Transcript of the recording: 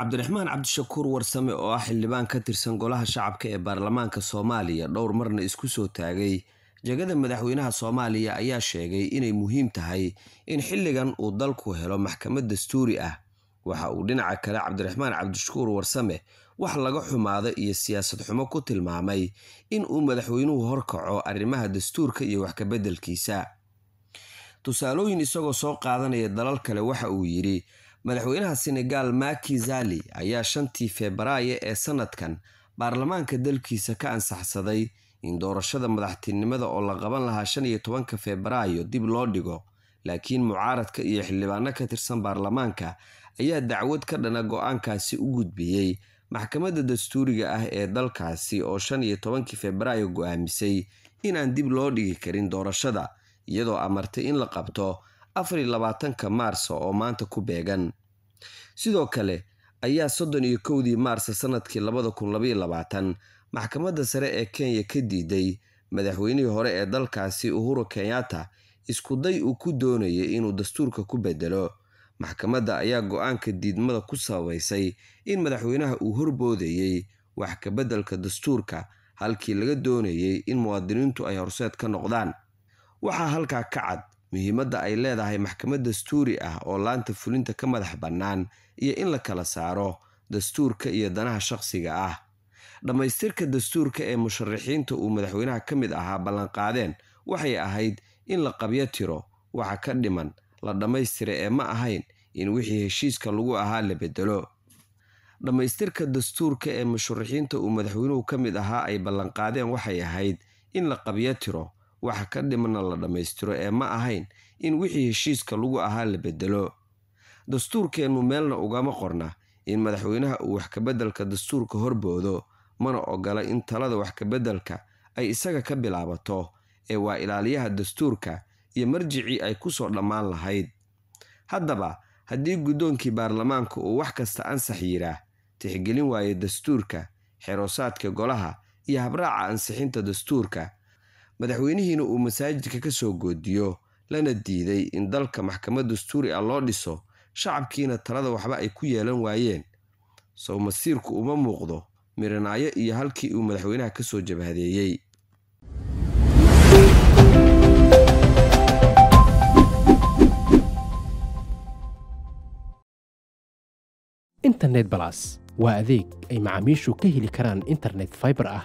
cabdiraxmaan cabdishakuur warsame oo ah xildhibaan ka tirsan golaha shacabka ee baarlamaanka soomaaliya dhowr marna isku soo taagay jegada madaxweynaha soomaaliya ayaa sheegay inay muhiim tahay in xilligan uu dalku helo maxkamad dastuuri ah waxa uu dhinaca kale cabdiraxmaan cabdishakuur warsame wax laga xumaado iyo siyaasad xumo ku tilmaamay in uu madaxweynuhu horkaco arrimaha dastuurka iyo wax kabeddelkiisa tusaalooyin isagoo soo qaadanaya dalal kale waxa uu yidhi madaxweynaha senegal maki zali ayaa shantii febraayo ee sanadkan baarlamaanka dalkiisa ka ansaxsaday in doorashada madaxtinimada oo la qaban lahaa shan iyo tobanka febraayo dib loo dhigo laakiin mucaaradka iyo xildhibaano ka tirsan baarlamaanka ayaa dacwad ka dhana go'aankaasi u gudbiyey maxkamadda dastuuriga ah ee dalkaasi oo shan iyo tobankii febraayo go-aamisay inaan dib loo dhigi karin doorashada iyadoo amartay in la qabto afariyo labaatanka maarso oo maanta ku beegan sidoo kale ayaa soddon iyo kowdii maarso sanadkii labada kun labaiyo labaatan maxkamadda sare ee kenya ka diiday madaxweynihii hore ee dalkaasi uhuru kenyatta iskuday uu ku doonayay inuu dastuurka ku bedelo maxkamadda ayaa go-aanka diidmada ku sabaysay in madaxweynaha uu horboodayey wax ka beddelka dastuurka halkii laga doonayey in muwaadiniintu ay horseed ka noqdaan waxaa halkaa ka cad muhiimadda ay leedahay maxkamad dastuuri ah oo laanta fulinta ka madax bannaan iyo in la kala saaro dastuurka iyo danaha shaqsiga ah dhammaystirka dastuurka ee musharixiinta uu madaxweynaha ka mid ahaa ballanqaadeen waxay ahayd in la qabyo tiro waxa ka dhiman la dhammaystira ee ma ahayn in wixii heshiiska lagu ahaa la bedelo dhammaystirka dastuurka ee musharixiinta uu madaxweynuhu ka mid ahaa ay ballanqaadeen waxay ahayd in la qabyo tiro wax ka dhimana la dhammaystiro ee ma ahayn in wixii heshiiska lagu ahaa la beddelo dastuurkeennu meelna ugama qorna in madaxweynaha uu wax kabeddelka dastuurka horboodo mana ogola in talada wax kabeddelka ay isaga ka bilaabato ee waa ilaaliyaha dastuurka iyo marjicii ay ku soo dhammaan lahayd haddaba haddii guddoonkii baarlamaanka uu wax kasta ansax yiraa tixgelin waayo dastuurka xeroosaadka golaha iyo habraaca ansixinta dastuurka madaxweynihiina uu masaajidka ka soo goodiyo lana diiday in dalka maxkamad dastuuri ah loo dhiso shacabkiina talada waxba ay ku yeelan waayeen sow masiirku uma muuqdo mirinaayo iyo halkii uu madaxweynaha ka soo jabhadeeyey internet balas waa adeeg ay macaamiishu ka heli karaan internet fiber ah